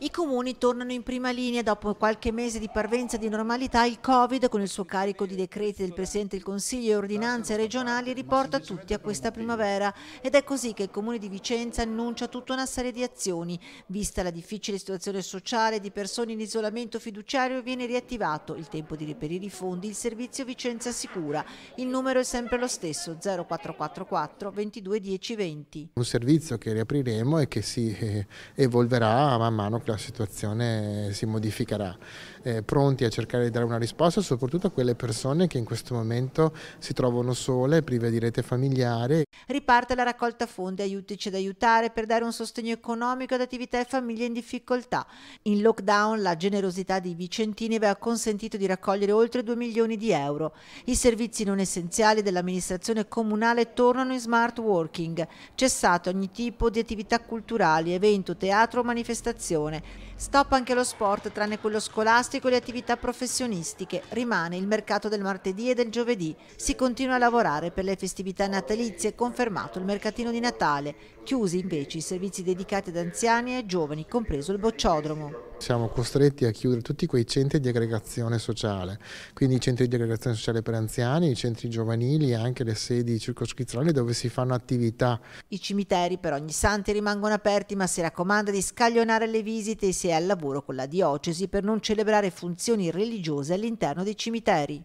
I comuni tornano in prima linea dopo qualche mese di parvenza di normalità, il Covid con il suo carico di decreti del Presidente del Consiglio e ordinanze regionali riporta tutti a questa primavera ed è così che il Comune di Vicenza annuncia tutta una serie di azioni. Vista la difficile situazione sociale di persone in isolamento fiduciario viene riattivato il tempo di reperire i fondi, il servizio Vicenza Sicura. Il numero è sempre lo stesso 0444 22 10 20. Un servizio che riapriremo e che si eh, evolverà man mano la situazione si modificherà, eh, pronti a cercare di dare una risposta soprattutto a quelle persone che in questo momento si trovano sole, prive di rete familiare. Riparte la raccolta fondi Aiutici ad aiutare per dare un sostegno economico ad attività e famiglie in difficoltà. In lockdown la generosità di Vicentini aveva consentito di raccogliere oltre 2 milioni di euro. I servizi non essenziali dell'amministrazione comunale tornano in smart working, cessato ogni tipo di attività culturali, evento, teatro o manifestazione istruzione. Stop anche lo sport, tranne quello scolastico e le attività professionistiche. Rimane il mercato del martedì e del giovedì. Si continua a lavorare per le festività natalizie, confermato il mercatino di Natale. Chiusi invece i servizi dedicati ad anziani e giovani, compreso il bocciodromo. Siamo costretti a chiudere tutti quei centri di aggregazione sociale, quindi i centri di aggregazione sociale per anziani, i centri giovanili e anche le sedi circoscrizionali dove si fanno attività. I cimiteri per ogni santi rimangono aperti ma si raccomanda di scaglionare le visite se è al lavoro con la diocesi per non celebrare funzioni religiose all'interno dei cimiteri.